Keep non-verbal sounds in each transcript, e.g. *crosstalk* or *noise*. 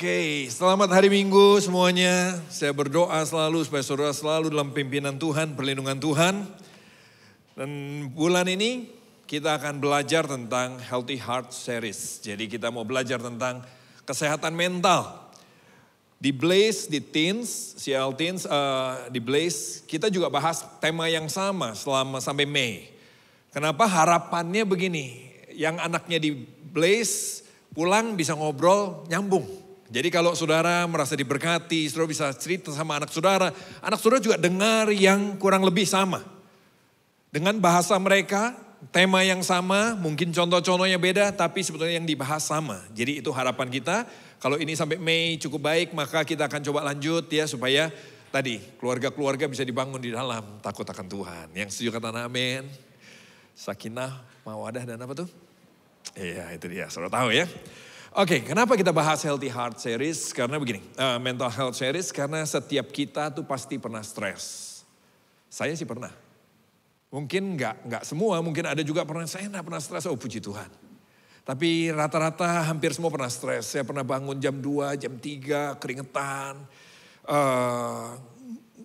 Oke, selamat hari Minggu semuanya. Saya berdoa selalu supaya saudara selalu dalam pimpinan Tuhan, perlindungan Tuhan. Dan bulan ini kita akan belajar tentang Healthy Heart Series. Jadi kita mau belajar tentang kesehatan mental. Di Blaze, di Teens, CL Teens, uh, di Blaze, kita juga bahas tema yang sama selama sampai Mei. Kenapa harapannya begini, yang anaknya di Blaze pulang bisa ngobrol nyambung jadi kalau saudara merasa diberkati, saudara bisa cerita sama anak saudara. Anak saudara juga dengar yang kurang lebih sama. Dengan bahasa mereka, tema yang sama, mungkin contoh-contohnya beda, tapi sebetulnya yang dibahas sama. Jadi itu harapan kita. Kalau ini sampai Mei cukup baik, maka kita akan coba lanjut ya supaya tadi keluarga-keluarga bisa dibangun di dalam takut akan Tuhan. Yang setuju kata amin. Sakinah, mawadah dan apa tuh? Iya itu dia, saudara tahu ya. Oke, okay, kenapa kita bahas healthy heart series? Karena begini, uh, mental health series karena setiap kita tuh pasti pernah stres. Saya sih pernah. Mungkin nggak nggak semua, mungkin ada juga pernah saya nggak pernah stres. Oh puji Tuhan. Tapi rata-rata hampir semua pernah stres. Saya pernah bangun jam 2, jam 3, keringetan. Uh, eh,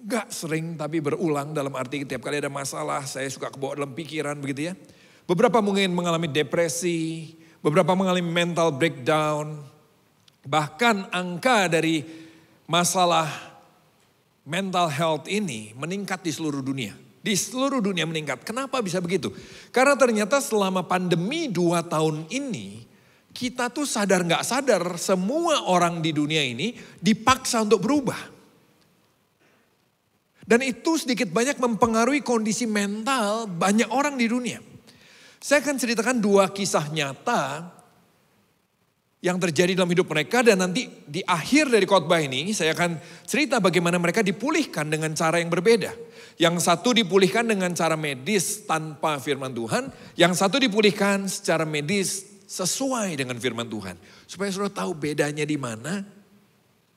gak sering tapi berulang dalam arti tiap kali ada masalah saya suka kebawa dalam pikiran begitu ya. Beberapa mungkin mengalami depresi, beberapa mengalami mental breakdown, bahkan angka dari masalah mental health ini meningkat di seluruh dunia. Di seluruh dunia meningkat. Kenapa bisa begitu? Karena ternyata selama pandemi dua tahun ini, kita tuh sadar nggak sadar semua orang di dunia ini dipaksa untuk berubah. Dan itu sedikit banyak mempengaruhi kondisi mental banyak orang di dunia. Saya akan ceritakan dua kisah nyata yang terjadi dalam hidup mereka dan nanti di akhir dari khotbah ini saya akan cerita bagaimana mereka dipulihkan dengan cara yang berbeda. Yang satu dipulihkan dengan cara medis tanpa firman Tuhan, yang satu dipulihkan secara medis sesuai dengan firman Tuhan. Supaya Saudara tahu bedanya di mana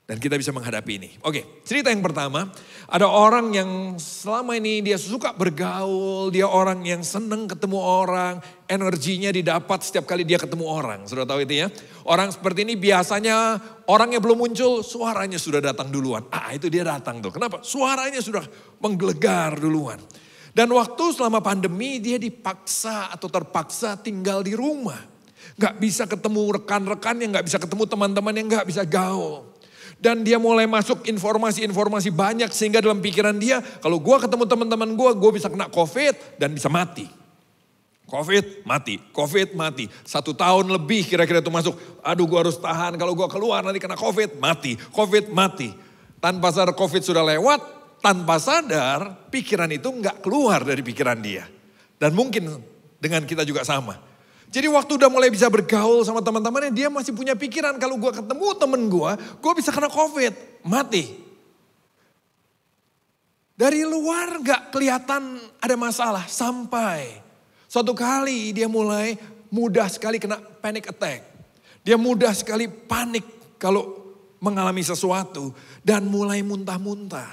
dan kita bisa menghadapi ini. Oke, cerita yang pertama. Ada orang yang selama ini dia suka bergaul. Dia orang yang seneng ketemu orang. Energinya didapat setiap kali dia ketemu orang. Sudah tahu itu ya? Orang seperti ini biasanya orang yang belum muncul. Suaranya sudah datang duluan. Ah itu dia datang tuh. Kenapa? Suaranya sudah menggelegar duluan. Dan waktu selama pandemi dia dipaksa atau terpaksa tinggal di rumah. Gak bisa ketemu rekan-rekan yang gak bisa ketemu teman-teman yang gak bisa gaul. Dan dia mulai masuk informasi-informasi banyak sehingga dalam pikiran dia, kalau gue ketemu teman-teman gue, gue bisa kena covid dan bisa mati. Covid mati, Covid mati. Satu tahun lebih kira-kira itu masuk. Aduh gue harus tahan, kalau gue keluar nanti kena Covid, mati. Covid mati. Tanpa sadar Covid sudah lewat, tanpa sadar pikiran itu nggak keluar dari pikiran dia. Dan mungkin dengan kita juga sama. Jadi waktu udah mulai bisa bergaul sama teman-temannya, dia masih punya pikiran kalau gue ketemu temen gue, gue bisa kena covid, mati. Dari luar gak kelihatan ada masalah, sampai suatu kali dia mulai mudah sekali kena panic attack. Dia mudah sekali panik kalau mengalami sesuatu dan mulai muntah-muntah.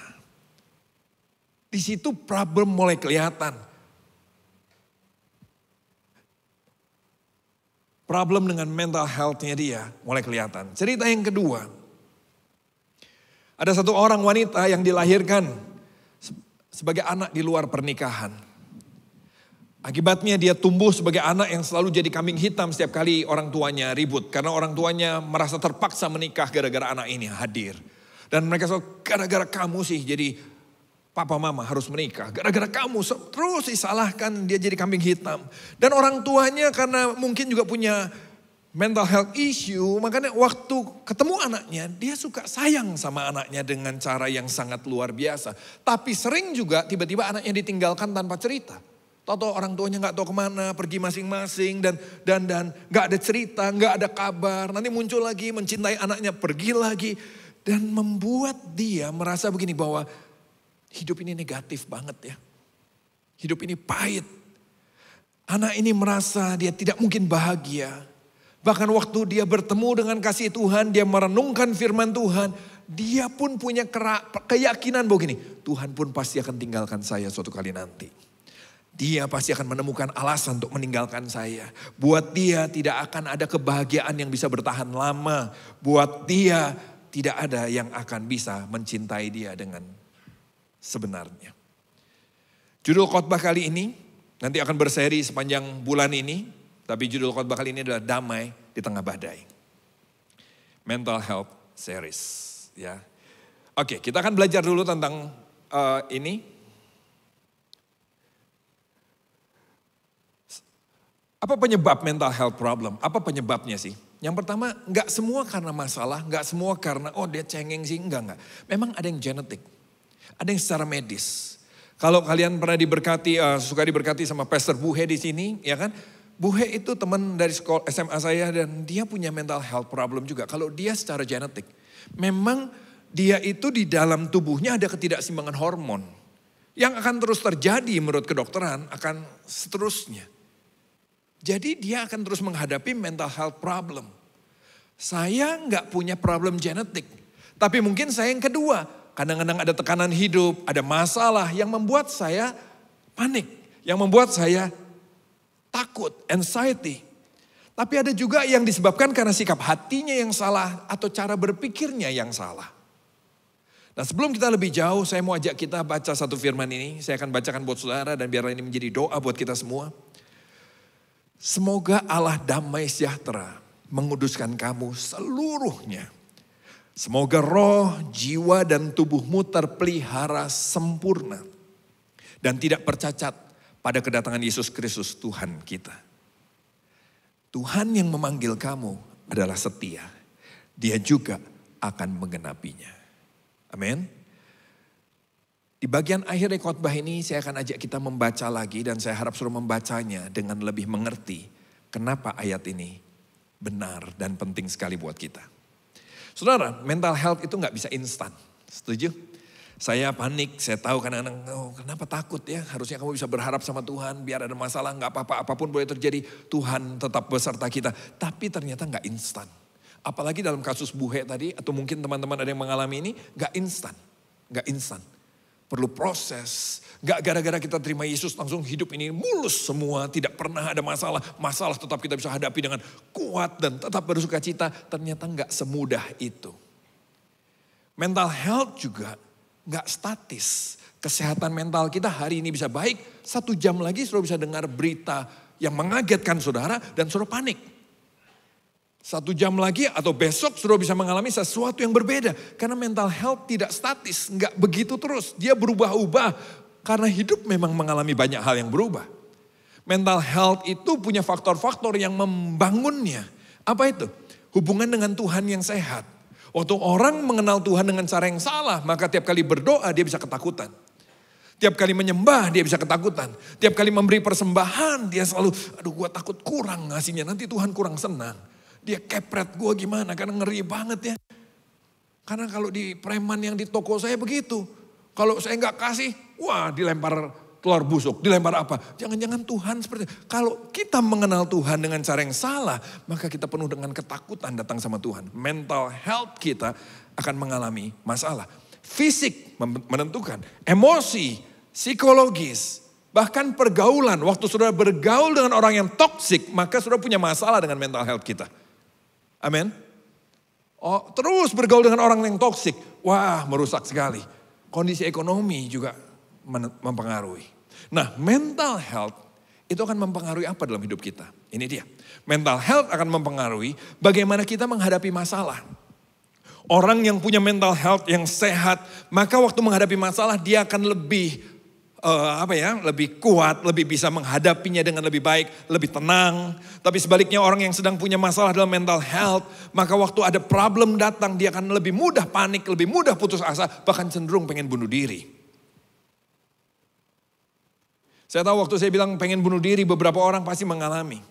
Di situ problem mulai kelihatan problem dengan mental health-nya dia mulai kelihatan. Cerita yang kedua, ada satu orang wanita yang dilahirkan sebagai anak di luar pernikahan. Akibatnya dia tumbuh sebagai anak yang selalu jadi kambing hitam setiap kali orang tuanya ribut. Karena orang tuanya merasa terpaksa menikah gara-gara anak ini hadir. Dan mereka selalu, gara-gara kamu sih jadi papa mama harus menikah. Gara-gara kamu terus disalahkan dia jadi kambing hitam. Dan orang tuanya karena mungkin juga punya mental health issue, makanya waktu ketemu anaknya dia suka sayang sama anaknya dengan cara yang sangat luar biasa. Tapi sering juga tiba-tiba anaknya ditinggalkan tanpa cerita. Toto orang tuanya nggak tahu kemana, pergi masing-masing dan dan dan nggak ada cerita, nggak ada kabar. Nanti muncul lagi mencintai anaknya, pergi lagi dan membuat dia merasa begini bahwa Hidup ini negatif banget ya. Hidup ini pahit. Anak ini merasa dia tidak mungkin bahagia. Bahkan waktu dia bertemu dengan kasih Tuhan, dia merenungkan firman Tuhan. Dia pun punya keyakinan bahwa Tuhan pun pasti akan tinggalkan saya suatu kali nanti. Dia pasti akan menemukan alasan untuk meninggalkan saya. Buat dia tidak akan ada kebahagiaan yang bisa bertahan lama. Buat dia tidak ada yang akan bisa mencintai dia dengan sebenarnya. Judul khotbah kali ini nanti akan berseri sepanjang bulan ini, tapi judul khotbah kali ini adalah damai di tengah badai. Mental Health Series, ya. Oke, kita akan belajar dulu tentang uh, ini. Apa penyebab mental health problem? Apa penyebabnya sih? Yang pertama, nggak semua karena masalah, nggak semua karena oh dia cengeng sih, enggak enggak. Memang ada yang genetik ada yang secara medis. Kalau kalian pernah diberkati, uh, suka diberkati sama Pastor Buhe di sini, ya kan? Buhe itu teman dari sekolah SMA saya dan dia punya mental health problem juga. Kalau dia secara genetik, memang dia itu di dalam tubuhnya ada ketidakseimbangan hormon. Yang akan terus terjadi menurut kedokteran akan seterusnya. Jadi dia akan terus menghadapi mental health problem. Saya nggak punya problem genetik. Tapi mungkin saya yang kedua, kadang-kadang ada tekanan hidup, ada masalah yang membuat saya panik, yang membuat saya takut, anxiety. Tapi ada juga yang disebabkan karena sikap hatinya yang salah atau cara berpikirnya yang salah. Nah sebelum kita lebih jauh, saya mau ajak kita baca satu firman ini. Saya akan bacakan buat saudara dan biar ini menjadi doa buat kita semua. Semoga Allah damai sejahtera menguduskan kamu seluruhnya Semoga roh, jiwa, dan tubuhmu terpelihara sempurna dan tidak percacat pada kedatangan Yesus Kristus, Tuhan kita. Tuhan yang memanggil kamu adalah setia, Dia juga akan menggenapinya. Amin. Di bagian akhir khotbah ini saya akan ajak kita membaca lagi dan saya harap suruh membacanya dengan lebih mengerti kenapa ayat ini benar dan penting sekali buat kita. Saudara, mental health itu nggak bisa instan. Setuju? Saya panik, saya tahu karena, anak oh, kenapa takut ya? Harusnya kamu bisa berharap sama Tuhan, biar ada masalah, nggak apa-apa, apapun boleh terjadi. Tuhan tetap beserta kita. Tapi ternyata nggak instan. Apalagi dalam kasus buhe tadi, atau mungkin teman-teman ada yang mengalami ini, nggak instan. Nggak instan perlu proses. Gak gara-gara kita terima Yesus langsung hidup ini mulus semua, tidak pernah ada masalah. Masalah tetap kita bisa hadapi dengan kuat dan tetap bersuka cita. Ternyata gak semudah itu. Mental health juga gak statis. Kesehatan mental kita hari ini bisa baik, satu jam lagi sudah bisa dengar berita yang mengagetkan saudara dan suruh panik. Satu jam lagi atau besok sudah bisa mengalami sesuatu yang berbeda. Karena mental health tidak statis, nggak begitu terus. Dia berubah-ubah karena hidup memang mengalami banyak hal yang berubah. Mental health itu punya faktor-faktor yang membangunnya. Apa itu? Hubungan dengan Tuhan yang sehat. Waktu orang mengenal Tuhan dengan cara yang salah, maka tiap kali berdoa dia bisa ketakutan. Tiap kali menyembah dia bisa ketakutan. Tiap kali memberi persembahan dia selalu, aduh gua takut kurang ngasihnya, nanti Tuhan kurang senang dia kepret gue gimana karena ngeri banget ya. Karena kalau di preman yang di toko saya begitu. Kalau saya nggak kasih, wah dilempar telur busuk, dilempar apa. Jangan-jangan Tuhan seperti itu. Kalau kita mengenal Tuhan dengan cara yang salah, maka kita penuh dengan ketakutan datang sama Tuhan. Mental health kita akan mengalami masalah. Fisik menentukan, emosi, psikologis, bahkan pergaulan. Waktu saudara bergaul dengan orang yang toksik, maka saudara punya masalah dengan mental health kita. Amin. Oh, terus bergaul dengan orang yang toksik. Wah, merusak sekali. Kondisi ekonomi juga mempengaruhi. Nah, mental health itu akan mempengaruhi apa dalam hidup kita? Ini dia. Mental health akan mempengaruhi bagaimana kita menghadapi masalah. Orang yang punya mental health yang sehat, maka waktu menghadapi masalah dia akan lebih uh, apa ya, lebih kuat, lebih bisa menghadapinya dengan lebih baik, lebih tenang. Tapi sebaliknya orang yang sedang punya masalah dalam mental health, maka waktu ada problem datang dia akan lebih mudah panik, lebih mudah putus asa, bahkan cenderung pengen bunuh diri. Saya tahu waktu saya bilang pengen bunuh diri beberapa orang pasti mengalami.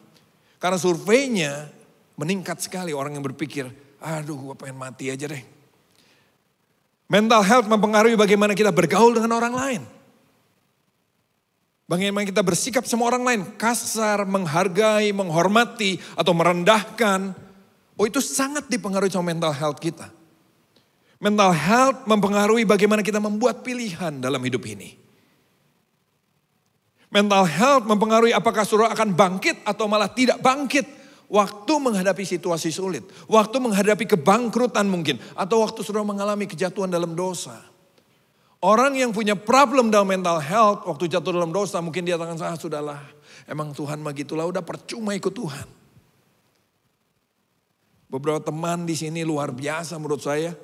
Karena surveinya meningkat sekali orang yang berpikir, aduh gue pengen mati aja deh. Mental health mempengaruhi bagaimana kita bergaul dengan orang lain. Bagaimana kita bersikap sama orang lain, kasar, menghargai, menghormati, atau merendahkan. Oh itu sangat dipengaruhi sama mental health kita. Mental health mempengaruhi bagaimana kita membuat pilihan dalam hidup ini. Mental health mempengaruhi apakah suruh akan bangkit atau malah tidak bangkit. Waktu menghadapi situasi sulit. Waktu menghadapi kebangkrutan mungkin. Atau waktu suruh mengalami kejatuhan dalam dosa. Orang yang punya problem dalam mental health, waktu jatuh dalam dosa, mungkin dia akan ah sudahlah, emang Tuhan begitulah, udah percuma ikut Tuhan. Beberapa teman di sini luar biasa menurut saya.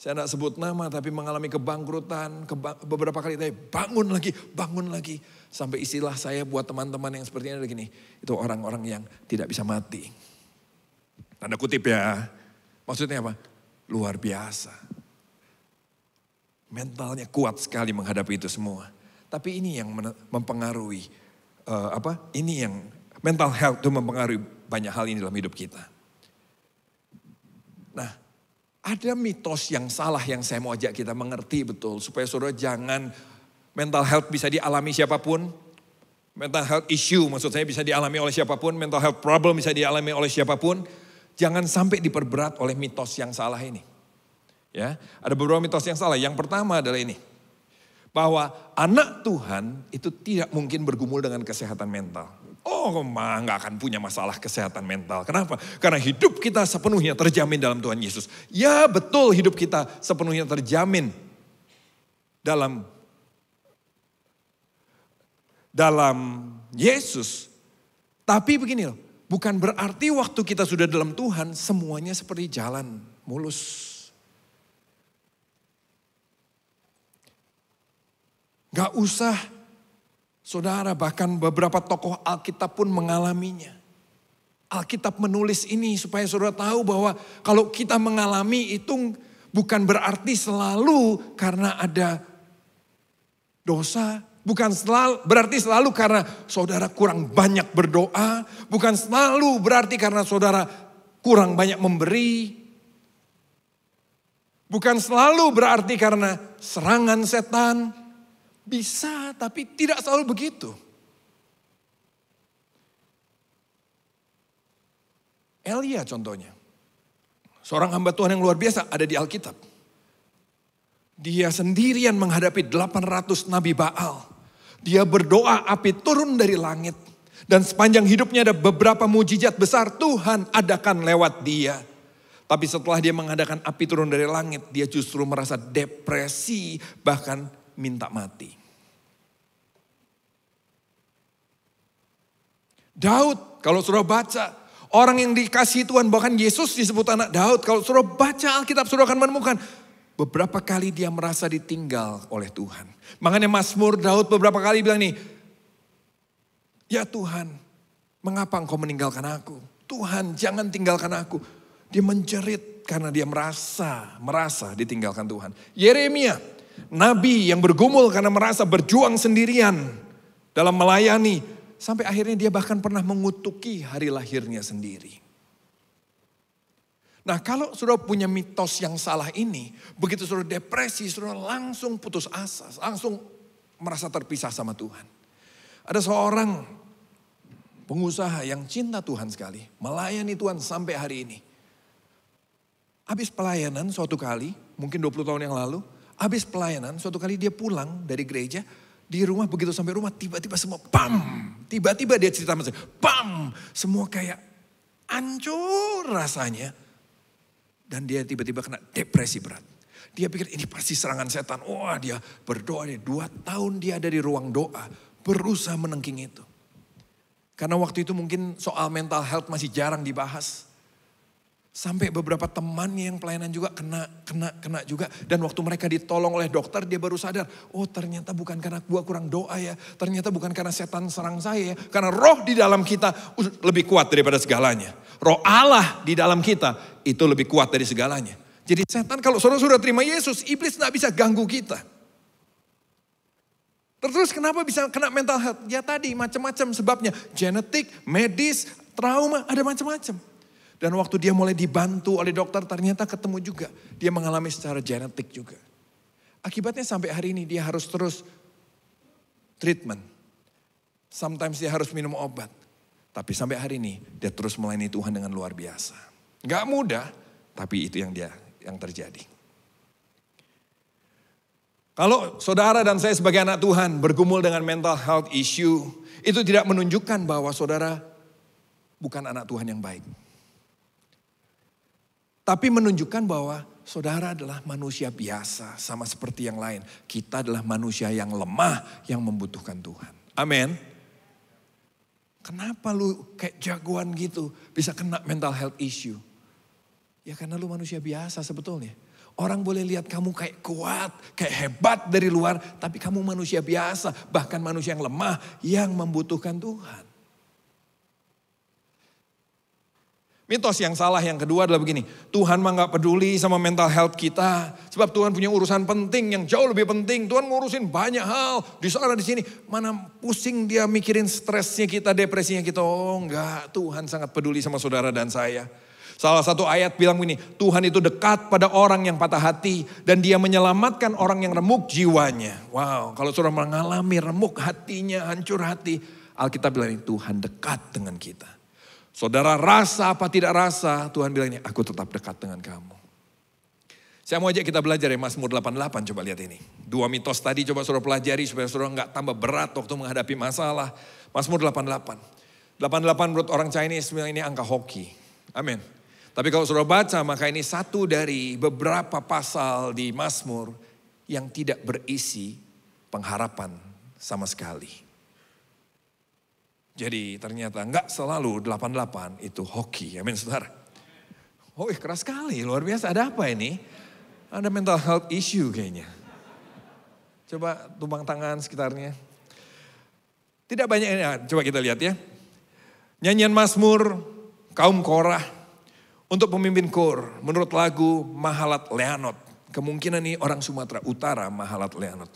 Saya tidak sebut nama tapi mengalami kebangkrutan. Kebang, beberapa kali saya bangun lagi, bangun lagi. Sampai istilah saya buat teman-teman yang seperti ini gini. Itu orang-orang yang tidak bisa mati. Tanda kutip ya. Maksudnya apa? Luar biasa. Mentalnya kuat sekali menghadapi itu semua. Tapi ini yang mempengaruhi uh, apa? Ini yang mental health itu mempengaruhi banyak hal ini dalam hidup kita. Nah, ada mitos yang salah yang saya mau ajak kita mengerti betul supaya saudara jangan mental health bisa dialami siapapun. Mental health issue maksud saya bisa dialami oleh siapapun, mental health problem bisa dialami oleh siapapun. Jangan sampai diperberat oleh mitos yang salah ini. Ya, ada beberapa mitos yang salah. Yang pertama adalah ini. Bahwa anak Tuhan itu tidak mungkin bergumul dengan kesehatan mental. Oh, mah nggak akan punya masalah kesehatan mental. Kenapa? Karena hidup kita sepenuhnya terjamin dalam Tuhan Yesus. Ya betul hidup kita sepenuhnya terjamin dalam dalam Yesus. Tapi begini loh, bukan berarti waktu kita sudah dalam Tuhan semuanya seperti jalan mulus. Gak usah saudara, bahkan beberapa tokoh Alkitab pun mengalaminya. Alkitab menulis ini supaya saudara tahu bahwa kalau kita mengalami itu bukan berarti selalu karena ada dosa, bukan selalu berarti selalu karena saudara kurang banyak berdoa, bukan selalu berarti karena saudara kurang banyak memberi, bukan selalu berarti karena serangan setan, bisa, tapi tidak selalu begitu. Elia contohnya. Seorang hamba Tuhan yang luar biasa ada di Alkitab. Dia sendirian menghadapi 800 nabi Baal. Dia berdoa api turun dari langit. Dan sepanjang hidupnya ada beberapa mujizat besar Tuhan adakan lewat dia. Tapi setelah dia mengadakan api turun dari langit, dia justru merasa depresi, bahkan minta mati. Daud, kalau sudah baca, orang yang dikasih Tuhan, bahkan Yesus disebut anak Daud. Kalau sudah baca Alkitab, sudah akan menemukan beberapa kali dia merasa ditinggal oleh Tuhan. Makanya Mazmur Daud beberapa kali bilang nih, Ya Tuhan, mengapa engkau meninggalkan aku? Tuhan, jangan tinggalkan aku. Dia menjerit karena dia merasa, merasa ditinggalkan Tuhan. Yeremia Nabi yang bergumul karena merasa berjuang sendirian dalam melayani. Sampai akhirnya dia bahkan pernah mengutuki hari lahirnya sendiri. Nah kalau sudah punya mitos yang salah ini, begitu sudah depresi, sudah langsung putus asa, langsung merasa terpisah sama Tuhan. Ada seorang pengusaha yang cinta Tuhan sekali, melayani Tuhan sampai hari ini. Habis pelayanan suatu kali, mungkin 20 tahun yang lalu, Habis pelayanan, suatu kali dia pulang dari gereja, di rumah begitu sampai rumah tiba-tiba semua pam, tiba-tiba dia cerita sama saya, pam, semua kayak ancur rasanya. Dan dia tiba-tiba kena depresi berat. Dia pikir ini pasti serangan setan. Wah dia berdoa dia dua tahun dia ada di ruang doa. Berusaha menengking itu. Karena waktu itu mungkin soal mental health masih jarang dibahas. Sampai beberapa temannya yang pelayanan juga kena, kena, kena juga. Dan waktu mereka ditolong oleh dokter, dia baru sadar, oh ternyata bukan karena gua kurang doa ya. Ternyata bukan karena setan serang saya ya. Karena roh di dalam kita lebih kuat daripada segalanya. Roh Allah di dalam kita itu lebih kuat dari segalanya. Jadi setan kalau saudara sudah terima Yesus, iblis nggak bisa ganggu kita. Terus kenapa bisa kena mental health? Ya tadi macam-macam sebabnya. Genetik, medis, trauma, ada macam-macam. Dan waktu dia mulai dibantu oleh dokter ternyata ketemu juga. Dia mengalami secara genetik juga. Akibatnya sampai hari ini dia harus terus treatment. Sometimes dia harus minum obat. Tapi sampai hari ini dia terus melayani Tuhan dengan luar biasa. Gak mudah, tapi itu yang dia yang terjadi. Kalau saudara dan saya sebagai anak Tuhan bergumul dengan mental health issue, itu tidak menunjukkan bahwa saudara bukan anak Tuhan yang baik. Tapi menunjukkan bahwa saudara adalah manusia biasa sama seperti yang lain. Kita adalah manusia yang lemah yang membutuhkan Tuhan. Amin. Kenapa lu kayak jagoan gitu bisa kena mental health issue? Ya karena lu manusia biasa sebetulnya. Orang boleh lihat kamu kayak kuat, kayak hebat dari luar, tapi kamu manusia biasa, bahkan manusia yang lemah yang membutuhkan Tuhan. Mitos yang salah yang kedua adalah begini, Tuhan mah nggak peduli sama mental health kita, sebab Tuhan punya urusan penting yang jauh lebih penting. Tuhan ngurusin banyak hal di sana di sini, mana pusing dia mikirin stresnya kita, depresinya kita. Oh enggak, Tuhan sangat peduli sama saudara dan saya. Salah satu ayat bilang begini, Tuhan itu dekat pada orang yang patah hati dan dia menyelamatkan orang yang remuk jiwanya. Wow, kalau saudara mengalami remuk hatinya, hancur hati, Alkitab bilang ini Tuhan dekat dengan kita. Saudara rasa apa tidak rasa, Tuhan bilang ini, aku tetap dekat dengan kamu. Saya mau ajak kita belajar ya Mazmur 88, coba lihat ini. Dua mitos tadi coba suruh pelajari supaya suruh nggak tambah berat waktu menghadapi masalah. Mazmur 88. 88 menurut orang Chinese bilang ini angka hoki. Amin. Tapi kalau saudara baca maka ini satu dari beberapa pasal di Mazmur yang tidak berisi pengharapan sama sekali. Jadi ternyata nggak selalu 88 itu hoki. Amin ya, saudara. Oh keras sekali, luar biasa. Ada apa ini? Ada mental health issue kayaknya. Coba tumpang tangan sekitarnya. Tidak banyak, ya, coba kita lihat ya. Nyanyian Mazmur, kaum Korah, untuk pemimpin Kor, menurut lagu Mahalat Leanot. Kemungkinan nih orang Sumatera Utara Mahalat Leanot.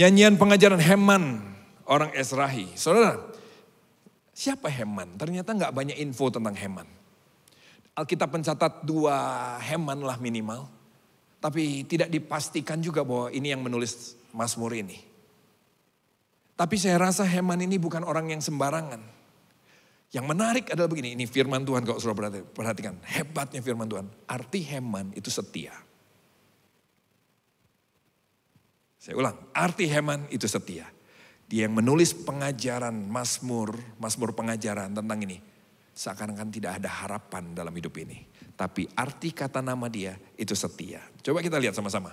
Nyanyian pengajaran Heman, orang Esrahi. Saudara, Siapa Heman? Ternyata nggak banyak info tentang Heman. Alkitab mencatat dua Heman lah minimal. Tapi tidak dipastikan juga bahwa ini yang menulis Mazmur ini. Tapi saya rasa Heman ini bukan orang yang sembarangan. Yang menarik adalah begini, ini firman Tuhan kalau sudah perhatikan. Hebatnya firman Tuhan. Arti Heman itu setia. Saya ulang, arti Heman itu setia. Dia yang menulis pengajaran Mazmur, Mazmur pengajaran tentang ini. Seakan-akan tidak ada harapan dalam hidup ini. Tapi arti kata nama dia itu setia. Coba kita lihat sama-sama.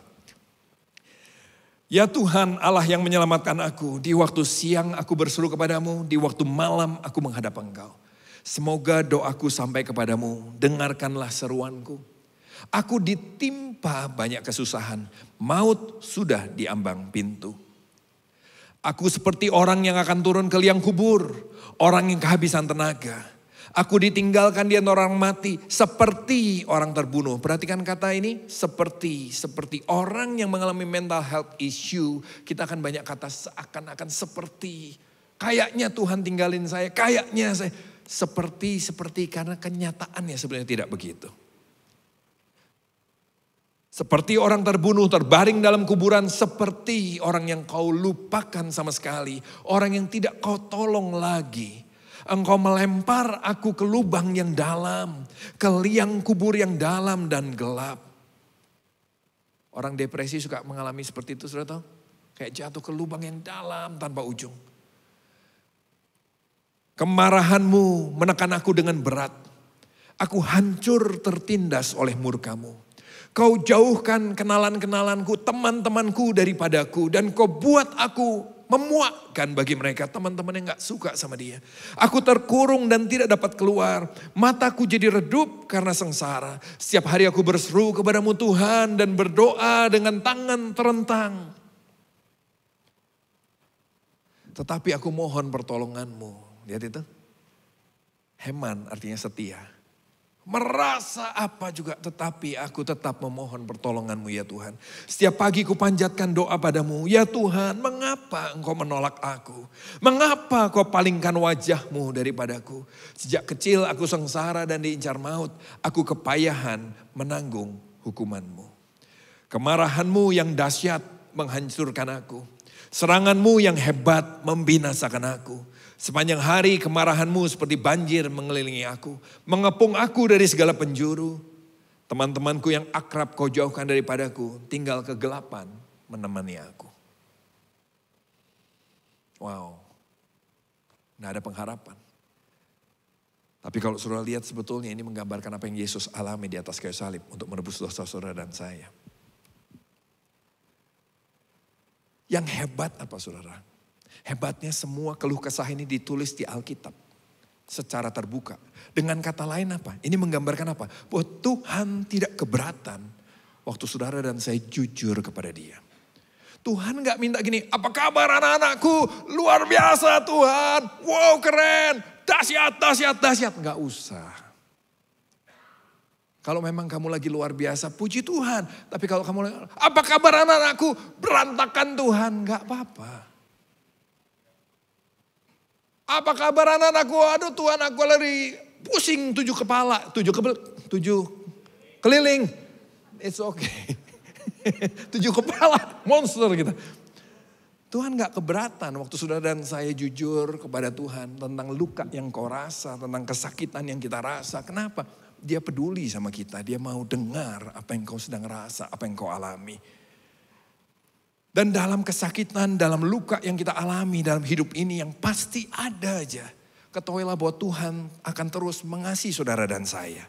Ya Tuhan Allah yang menyelamatkan aku, di waktu siang aku berseru kepadamu, di waktu malam aku menghadap engkau. Semoga doaku sampai kepadamu, dengarkanlah seruanku. Aku ditimpa banyak kesusahan, maut sudah diambang pintu. Aku seperti orang yang akan turun ke liang kubur, orang yang kehabisan tenaga. Aku ditinggalkan di antara orang mati, seperti orang terbunuh. Perhatikan kata ini, seperti, seperti orang yang mengalami mental health issue. Kita akan banyak kata seakan-akan seperti. Kayaknya Tuhan tinggalin saya, kayaknya saya. Seperti, seperti, karena kenyataannya sebenarnya tidak begitu. Seperti orang terbunuh, terbaring dalam kuburan, seperti orang yang kau lupakan sama sekali, orang yang tidak kau tolong lagi. Engkau melempar aku ke lubang yang dalam, ke liang kubur yang dalam dan gelap. Orang depresi suka mengalami seperti itu, saudara tahu? Kayak jatuh ke lubang yang dalam tanpa ujung. Kemarahanmu menekan aku dengan berat. Aku hancur tertindas oleh murkamu. Kau jauhkan kenalan-kenalanku, teman-temanku daripadaku. Dan kau buat aku memuakkan bagi mereka teman-teman yang gak suka sama dia. Aku terkurung dan tidak dapat keluar. Mataku jadi redup karena sengsara. Setiap hari aku berseru kepadamu Tuhan dan berdoa dengan tangan terentang. Tetapi aku mohon pertolonganmu. Lihat itu. Heman artinya setia. Merasa apa juga tetapi aku tetap memohon pertolonganmu ya Tuhan. Setiap pagi ku panjatkan doa padamu. Ya Tuhan mengapa engkau menolak aku? Mengapa kau palingkan wajahmu daripadaku? Sejak kecil aku sengsara dan diincar maut. Aku kepayahan menanggung hukumanmu. Kemarahanmu yang dahsyat menghancurkan aku. Seranganmu yang hebat membinasakan aku. Sepanjang hari kemarahanmu seperti banjir mengelilingi aku. Mengepung aku dari segala penjuru. Teman-temanku yang akrab kau jauhkan daripadaku. Tinggal kegelapan menemani aku. Wow. Nggak ada pengharapan. Tapi kalau saudara lihat sebetulnya ini menggambarkan apa yang Yesus alami di atas kayu salib untuk menebus dosa saudara dan saya. Yang hebat apa saudara? Hebatnya semua keluh kesah ini ditulis di Alkitab secara terbuka. Dengan kata lain apa? Ini menggambarkan apa? Bahwa Tuhan tidak keberatan waktu saudara dan saya jujur kepada dia. Tuhan gak minta gini, apa kabar anak-anakku? Luar biasa Tuhan, wow keren, dahsyat, dahsyat, dahsyat. Gak usah. Kalau memang kamu lagi luar biasa, puji Tuhan. Tapi kalau kamu, apa kabar anak-anakku? Berantakan Tuhan, gak apa-apa. Apa kabar anak-anakku? Aduh Tuhan aku lari pusing tujuh kepala, tujuh kebel, tujuh keliling. It's okay. *laughs* tujuh kepala, monster kita. Tuhan gak keberatan waktu sudah dan saya jujur kepada Tuhan tentang luka yang kau rasa, tentang kesakitan yang kita rasa. Kenapa? Dia peduli sama kita, dia mau dengar apa yang kau sedang rasa, apa yang kau alami. Dan dalam kesakitan, dalam luka yang kita alami dalam hidup ini yang pasti ada aja. Ketahuilah bahwa Tuhan akan terus mengasihi saudara dan saya.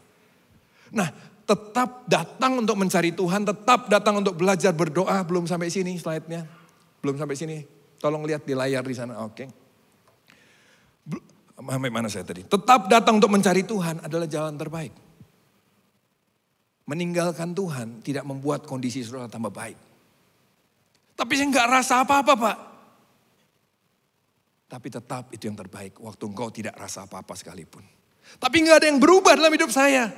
Nah, tetap datang untuk mencari Tuhan, tetap datang untuk belajar berdoa. Belum sampai sini slide-nya. Belum sampai sini. Tolong lihat di layar di sana. Oke. Okay. Sampai mana saya tadi? Tetap datang untuk mencari Tuhan adalah jalan terbaik. Meninggalkan Tuhan tidak membuat kondisi saudara tambah baik tapi saya nggak rasa apa-apa Pak. Tapi tetap itu yang terbaik. Waktu engkau tidak rasa apa-apa sekalipun. Tapi nggak ada yang berubah dalam hidup saya.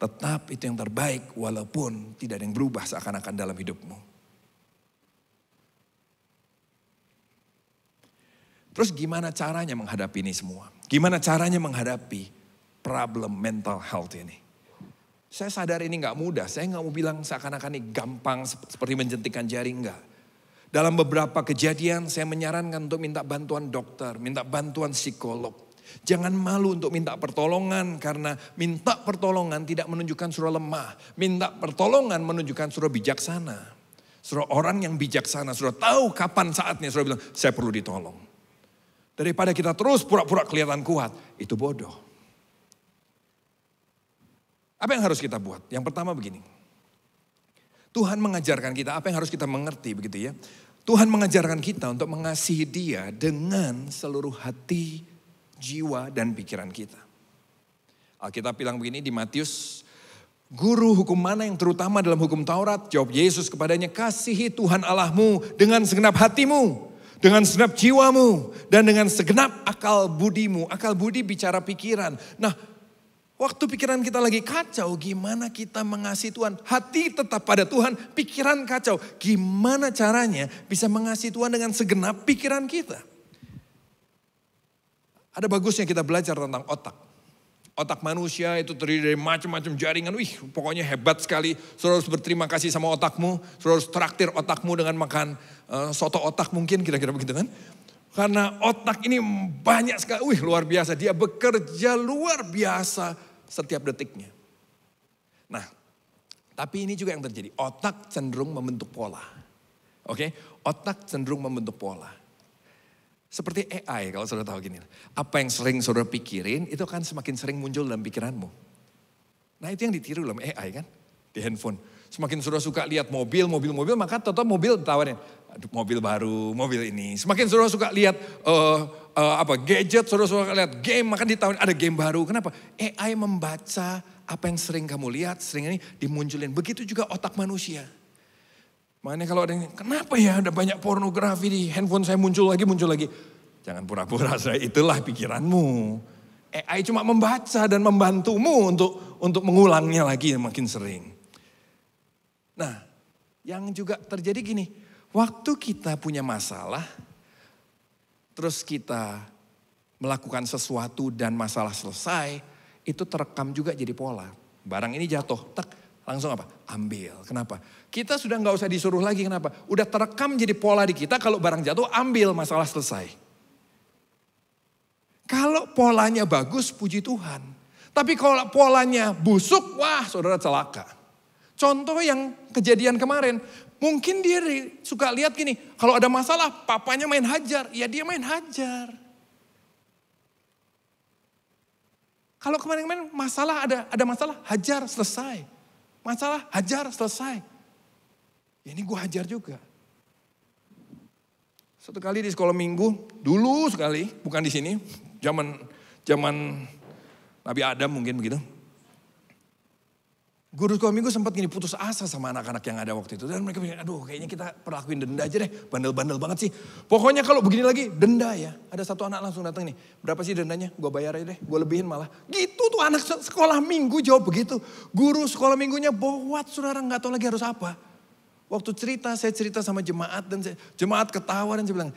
Tetap itu yang terbaik walaupun tidak ada yang berubah seakan-akan dalam hidupmu. Terus gimana caranya menghadapi ini semua? Gimana caranya menghadapi problem mental health ini? Saya sadar ini nggak mudah. Saya nggak mau bilang seakan-akan ini gampang seperti menjentikan jari enggak. Dalam beberapa kejadian saya menyarankan untuk minta bantuan dokter, minta bantuan psikolog. Jangan malu untuk minta pertolongan karena minta pertolongan tidak menunjukkan surah lemah. Minta pertolongan menunjukkan surah bijaksana. Surah orang yang bijaksana, surah tahu kapan saatnya surah bilang saya perlu ditolong. Daripada kita terus pura-pura kelihatan kuat, itu bodoh. Apa yang harus kita buat? Yang pertama begini, Tuhan mengajarkan kita apa yang harus kita mengerti begitu ya. Tuhan mengajarkan kita untuk mengasihi dia dengan seluruh hati, jiwa, dan pikiran kita. Alkitab bilang begini di Matius, Guru hukum mana yang terutama dalam hukum Taurat? Jawab Yesus kepadanya, kasihi Tuhan Allahmu dengan segenap hatimu, dengan segenap jiwamu, dan dengan segenap akal budimu. Akal budi bicara pikiran. Nah Waktu pikiran kita lagi kacau, gimana kita mengasihi Tuhan? Hati tetap pada Tuhan, pikiran kacau. Gimana caranya bisa mengasihi Tuhan dengan segenap pikiran kita? Ada bagusnya kita belajar tentang otak. Otak manusia itu terdiri dari macam-macam jaringan. Wih, pokoknya hebat sekali. Saudara harus berterima kasih sama otakmu. Saudara harus traktir otakmu dengan makan uh, soto otak mungkin, kira-kira begitu kan. Karena otak ini banyak sekali. Wih, luar biasa. Dia bekerja luar biasa setiap detiknya. Nah, tapi ini juga yang terjadi. Otak cenderung membentuk pola. Oke, okay? otak cenderung membentuk pola. Seperti AI kalau sudah tahu gini. Apa yang sering saudara pikirin itu kan semakin sering muncul dalam pikiranmu. Nah itu yang ditiru dalam AI kan. Di handphone Semakin saudara suka lihat mobil, mobil-mobil, maka tetap mobil tawarin. Mobil baru, mobil ini. Semakin saudara suka lihat uh, uh, apa gadget, saudara suka lihat game, maka ditawarin ada game baru. Kenapa? AI membaca apa yang sering kamu lihat, sering ini dimunculin. Begitu juga otak manusia. Makanya kalau ada yang, kenapa ya ada banyak pornografi di handphone saya muncul lagi, muncul lagi. Jangan pura-pura, saya itulah pikiranmu. AI cuma membaca dan membantumu untuk untuk mengulangnya lagi makin sering. Nah, yang juga terjadi gini, waktu kita punya masalah, terus kita melakukan sesuatu dan masalah selesai, itu terekam juga jadi pola. Barang ini jatuh, tek, langsung apa? Ambil. Kenapa? Kita sudah nggak usah disuruh lagi. Kenapa? Udah terekam jadi pola di kita. Kalau barang jatuh, ambil masalah selesai. Kalau polanya bagus, puji Tuhan. Tapi kalau polanya busuk, wah saudara celaka. Contoh yang kejadian kemarin, mungkin dia suka lihat gini, kalau ada masalah papanya main hajar, ya dia main hajar. Kalau kemarin-kemarin masalah ada ada masalah hajar selesai. Masalah hajar selesai. Ya ini gue hajar juga. Satu kali di sekolah minggu, dulu sekali, bukan di sini, zaman zaman Nabi Adam mungkin begitu. Guru sekolah minggu sempat gini putus asa sama anak-anak yang ada waktu itu. Dan mereka bilang, aduh kayaknya kita perlakuin denda aja deh. Bandel-bandel banget sih. Pokoknya kalau begini lagi, denda ya. Ada satu anak langsung datang nih. Berapa sih dendanya? Gue bayar aja deh, gue lebihin malah. Gitu tuh anak sekolah minggu jawab begitu. Guru sekolah minggunya bowat saudara gak tahu lagi harus apa. Waktu cerita, saya cerita sama jemaat. Dan saya, jemaat ketawa dan saya bilang,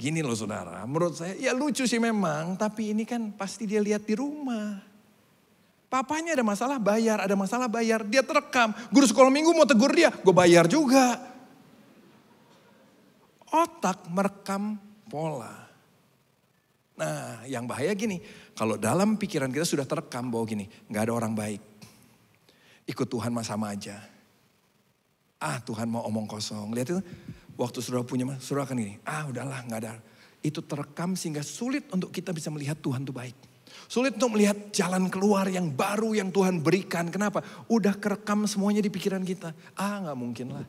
gini loh saudara. Menurut saya, ya lucu sih memang. Tapi ini kan pasti dia lihat di rumah. Papanya ada masalah bayar, ada masalah bayar. Dia terekam. Guru sekolah minggu mau tegur dia, gue bayar juga. Otak merekam pola. Nah yang bahaya gini, kalau dalam pikiran kita sudah terekam bahwa gini, gak ada orang baik. Ikut Tuhan mah sama aja. Ah Tuhan mau omong kosong. Lihat itu, waktu sudah punya, sudah akan gini, ah udahlah gak ada. Itu terekam sehingga sulit untuk kita bisa melihat Tuhan itu baik. Sulit untuk melihat jalan keluar yang baru yang Tuhan berikan. Kenapa? Udah kerekam semuanya di pikiran kita. Ah gak mungkin lah.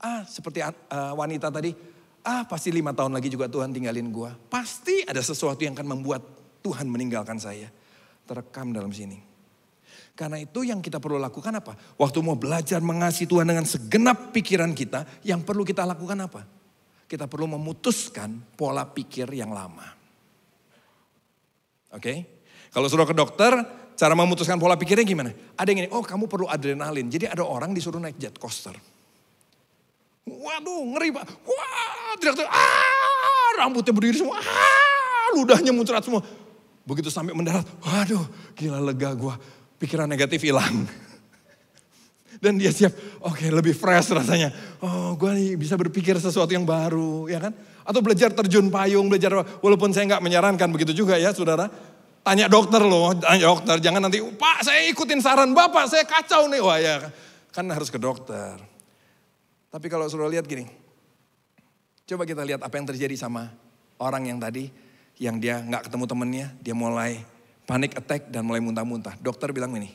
Ah seperti eh, wanita tadi. Ah pasti lima tahun lagi juga Tuhan tinggalin gua. Pasti ada sesuatu yang akan membuat Tuhan meninggalkan saya. Terekam dalam sini. Karena itu yang kita perlu lakukan apa? Waktu mau belajar mengasihi Tuhan dengan segenap pikiran kita, yang perlu kita lakukan apa? Kita perlu memutuskan pola pikir yang lama. Oke? Okay? Kalau suruh ke dokter, cara memutuskan pola pikirnya gimana? Ada yang ini, oh kamu perlu adrenalin. Jadi ada orang disuruh naik jet coaster. Waduh, ngeri pak. Wah, tidak tahu. Ah, rambutnya berdiri semua. Ah, ludahnya muncrat semua. Begitu sampai mendarat, waduh, gila lega gue. Pikiran negatif hilang. *laughs* Dan dia siap, oke okay, lebih fresh rasanya. Oh, gue bisa berpikir sesuatu yang baru, ya kan? Atau belajar terjun payung, belajar walaupun saya nggak menyarankan begitu juga ya saudara. Tanya dokter loh, tanya dokter. Jangan nanti, Pak saya ikutin saran Bapak, saya kacau nih. Wah ya, kan harus ke dokter. Tapi kalau suruh lihat gini, coba kita lihat apa yang terjadi sama orang yang tadi, yang dia nggak ketemu temennya, dia mulai panik attack dan mulai muntah-muntah. Dokter bilang ini,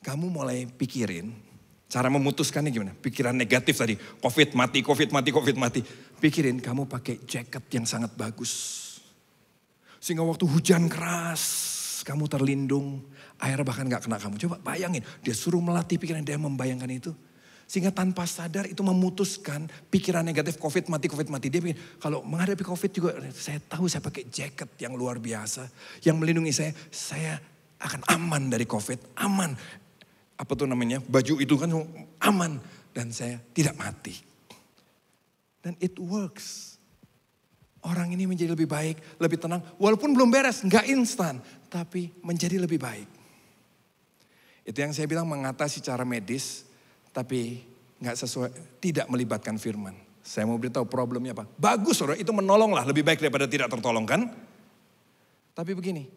kamu mulai pikirin Cara memutuskannya gimana? Pikiran negatif tadi. Covid mati, covid mati, covid mati. Pikirin kamu pakai jaket yang sangat bagus. Sehingga waktu hujan keras, kamu terlindung. Air bahkan gak kena kamu. Coba bayangin, dia suruh melatih pikiran, dia membayangkan itu. Sehingga tanpa sadar itu memutuskan pikiran negatif COVID mati, COVID mati. Dia pikir kalau menghadapi COVID juga saya tahu saya pakai jaket yang luar biasa. Yang melindungi saya, saya akan aman dari COVID. Aman apa tuh namanya baju itu kan aman dan saya tidak mati. Dan it works. Orang ini menjadi lebih baik, lebih tenang, walaupun belum beres, nggak instan, tapi menjadi lebih baik. Itu yang saya bilang mengatasi cara medis, tapi nggak sesuai, tidak melibatkan firman. Saya mau beritahu problemnya apa. Bagus loh. itu menolonglah lebih baik daripada tidak tertolong kan? Tapi begini,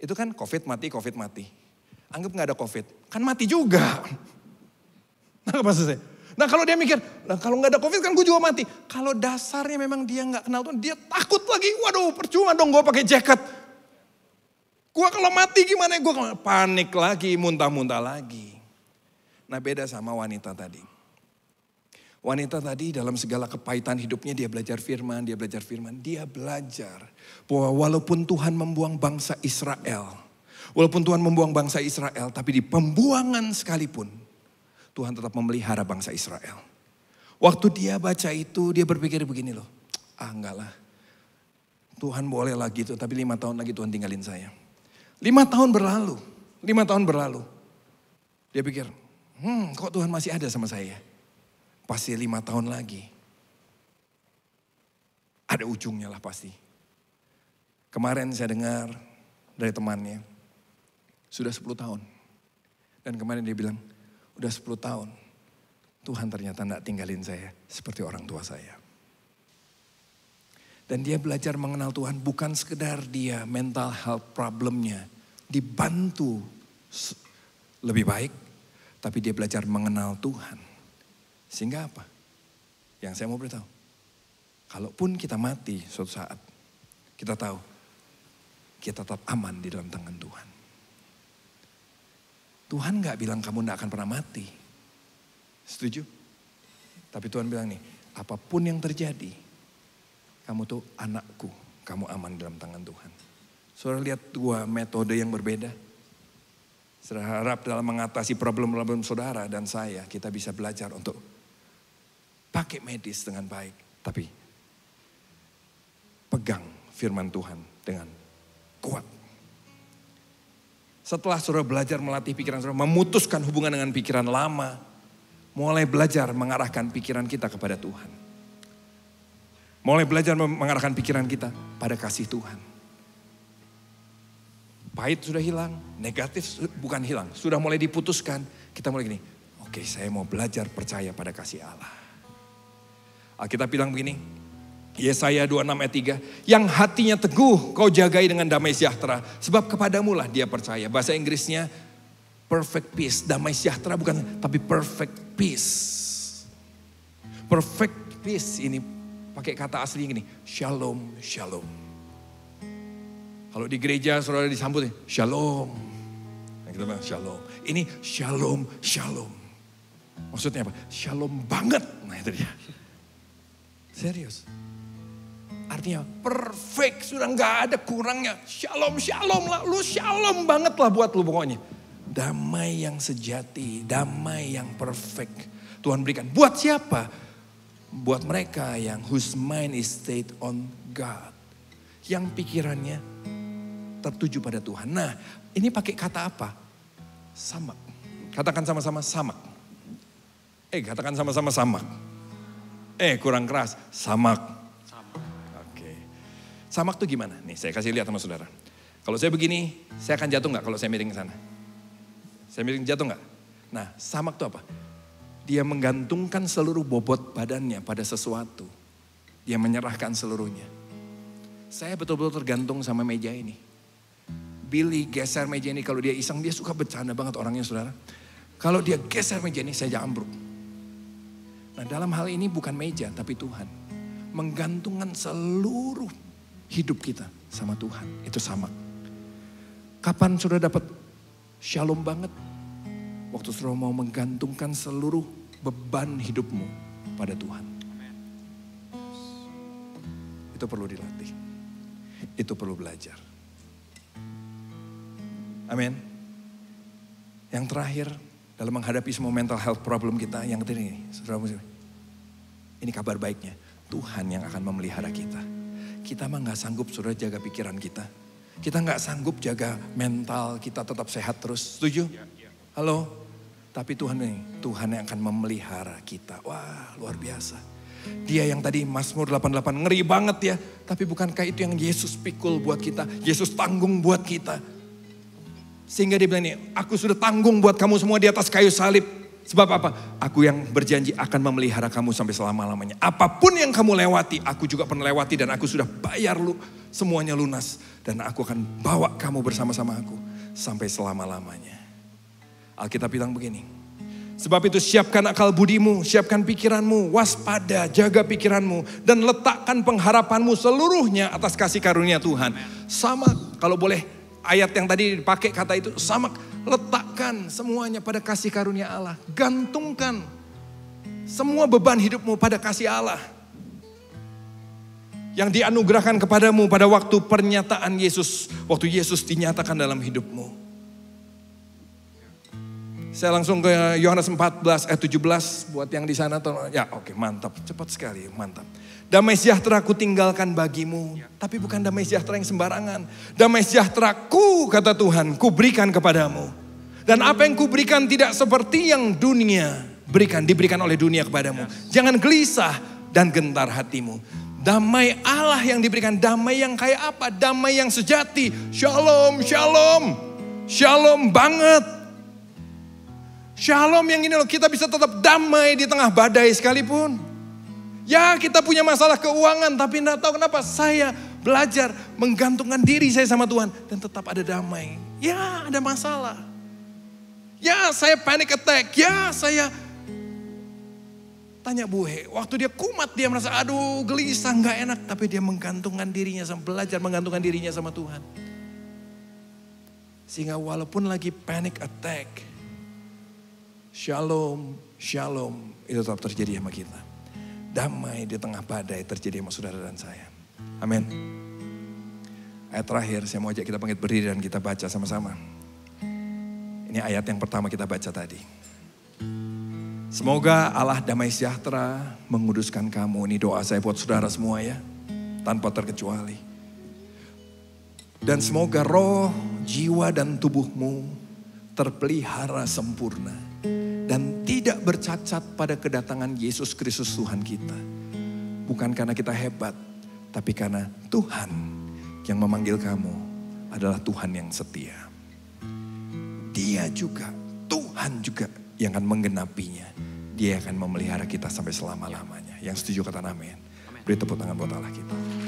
itu kan covid mati, covid mati. Anggap nggak ada covid, kan mati juga. Nah maksud sih? Nah kalau dia mikir, nah kalau nggak ada covid kan gue juga mati. Kalau dasarnya memang dia nggak kenal Tuhan, dia takut lagi. Waduh percuma dong gue pakai jaket. Gue kalau mati gimana? Gue panik lagi, muntah-muntah lagi. Nah beda sama wanita tadi. Wanita tadi dalam segala kepahitan hidupnya dia belajar firman, dia belajar firman. Dia belajar bahwa walaupun Tuhan membuang bangsa Israel Walaupun Tuhan membuang bangsa Israel, tapi di pembuangan sekalipun Tuhan tetap memelihara bangsa Israel. Waktu dia baca itu, dia berpikir begini loh. Ah enggak lah, Tuhan boleh lagi itu, tapi lima tahun lagi Tuhan tinggalin saya. Lima tahun berlalu, lima tahun berlalu. Dia pikir, hmm kok Tuhan masih ada sama saya? Ya? Pasti lima tahun lagi. Ada ujungnya lah pasti. Kemarin saya dengar dari temannya, sudah 10 tahun. Dan kemarin dia bilang, udah 10 tahun. Tuhan ternyata tidak tinggalin saya seperti orang tua saya. Dan dia belajar mengenal Tuhan bukan sekedar dia mental health problemnya dibantu lebih baik, tapi dia belajar mengenal Tuhan. Sehingga apa? Yang saya mau beritahu, kalaupun kita mati suatu saat, kita tahu kita tetap aman di dalam tangan Tuhan. Tuhan gak bilang kamu gak akan pernah mati. Setuju? Tapi Tuhan bilang nih, apapun yang terjadi, kamu tuh anakku, kamu aman dalam tangan Tuhan. Saudara lihat dua metode yang berbeda. Saudara harap dalam mengatasi problem-problem saudara dan saya, kita bisa belajar untuk pakai medis dengan baik. Tapi pegang firman Tuhan dengan kuat. Setelah saudara belajar melatih pikiran saudara, memutuskan hubungan dengan pikiran lama, mulai belajar mengarahkan pikiran kita kepada Tuhan. Mulai belajar mengarahkan pikiran kita pada kasih Tuhan. Pahit sudah hilang, negatif bukan hilang, sudah mulai diputuskan. Kita mulai gini, oke okay, saya mau belajar percaya pada kasih Allah. Kita bilang begini, Yesaya 26 ayat 3. Yang hatinya teguh kau jagai dengan damai sejahtera. Sebab kepadamulah dia percaya. Bahasa Inggrisnya perfect peace. Damai sejahtera bukan tapi perfect peace. Perfect peace ini pakai kata asli ini Shalom, shalom. Kalau di gereja saudara disambut ya, shalom. Nah, kita bilang shalom. Ini shalom, shalom. Maksudnya apa? Shalom banget. Nah itu dia. Serius. Artinya perfect, sudah nggak ada kurangnya. Shalom, shalom lah, lu shalom banget lah buat lu pokoknya. Damai yang sejati, damai yang perfect. Tuhan berikan. Buat siapa? Buat mereka yang whose mind is stayed on God. Yang pikirannya tertuju pada Tuhan. Nah, ini pakai kata apa? Sama. Katakan sama-sama samak. Eh, katakan sama-sama samak. Eh, kurang keras, samak Samak tuh gimana? Nih saya kasih lihat sama saudara. Kalau saya begini, saya akan jatuh nggak kalau saya miring ke sana? Saya miring jatuh nggak? Nah, samak tuh apa? Dia menggantungkan seluruh bobot badannya pada sesuatu. Dia menyerahkan seluruhnya. Saya betul-betul tergantung sama meja ini. Billy geser meja ini kalau dia iseng dia suka bercanda banget orangnya saudara. Kalau dia geser meja ini saya jambruk. Nah dalam hal ini bukan meja tapi Tuhan. Menggantungkan seluruh hidup kita sama Tuhan. Itu sama. Kapan sudah dapat shalom banget? Waktu saudara mau menggantungkan seluruh beban hidupmu pada Tuhan. Itu perlu dilatih. Itu perlu belajar. Amin. Yang terakhir, dalam menghadapi semua mental health problem kita, yang terakhir ini, saudara muslim. Ini kabar baiknya, Tuhan yang akan memelihara kita. Kita mah nggak sanggup sudah jaga pikiran kita. Kita nggak sanggup jaga mental kita tetap sehat terus. Setuju? Iya, iya. Halo? Tapi Tuhan nih, Tuhan yang akan memelihara kita. Wah luar biasa. Dia yang tadi Mazmur 88 ngeri banget ya. Tapi bukankah itu yang Yesus pikul buat kita. Yesus tanggung buat kita. Sehingga dia bilang ini, aku sudah tanggung buat kamu semua di atas kayu salib. Sebab apa? Aku yang berjanji akan memelihara kamu sampai selama-lamanya. Apapun yang kamu lewati, aku juga pernah lewati dan aku sudah bayar lu semuanya lunas. Dan aku akan bawa kamu bersama-sama aku sampai selama-lamanya. Alkitab bilang begini, Sebab itu siapkan akal budimu, siapkan pikiranmu, waspada, jaga pikiranmu. Dan letakkan pengharapanmu seluruhnya atas kasih karunia Tuhan. Sama kalau boleh ayat yang tadi dipakai kata itu sama Letakkan semuanya pada kasih karunia Allah. Gantungkan semua beban hidupmu pada kasih Allah. Yang dianugerahkan kepadamu pada waktu pernyataan Yesus. Waktu Yesus dinyatakan dalam hidupmu. Saya langsung ke Yohanes 14 ayat eh, 17 buat yang di sana ya oke okay, mantap cepat sekali mantap. Damai sejahtera ku tinggalkan bagimu, ya. tapi bukan damai sejahtera yang sembarangan. Damai sejahtera ku kata Tuhan, ku berikan kepadamu. Dan apa yang ku berikan tidak seperti yang dunia berikan, diberikan oleh dunia kepadamu. Ya. Jangan gelisah dan gentar hatimu. Damai Allah yang diberikan, damai yang kayak apa? Damai yang sejati. Shalom, shalom. Shalom banget Shalom yang ini loh, kita bisa tetap damai di tengah badai sekalipun. Ya kita punya masalah keuangan, tapi tidak tahu kenapa saya belajar menggantungkan diri saya sama Tuhan dan tetap ada damai. Ya ada masalah. Ya saya panic attack, ya saya Tanya bu He, waktu dia kumat dia merasa aduh gelisah nggak enak, tapi dia menggantungkan dirinya sama belajar menggantungkan dirinya sama Tuhan. Sehingga walaupun lagi panic attack, Shalom, shalom itu tetap terjadi sama kita. Damai di tengah badai terjadi sama saudara dan saya. Amin. Ayat terakhir saya mau ajak kita bangkit berdiri dan kita baca sama-sama. Ini ayat yang pertama kita baca tadi. Semoga Allah damai sejahtera menguduskan kamu. Ini doa saya buat saudara semua ya. Tanpa terkecuali. Dan semoga roh, jiwa, dan tubuhmu terpelihara sempurna bercacat pada kedatangan Yesus Kristus Tuhan kita. Bukan karena kita hebat, tapi karena Tuhan yang memanggil kamu adalah Tuhan yang setia. Dia juga, Tuhan juga yang akan menggenapinya. Dia akan memelihara kita sampai selama-lamanya. Yang setuju kata amin. Beri tepuk tangan buat Allah kita.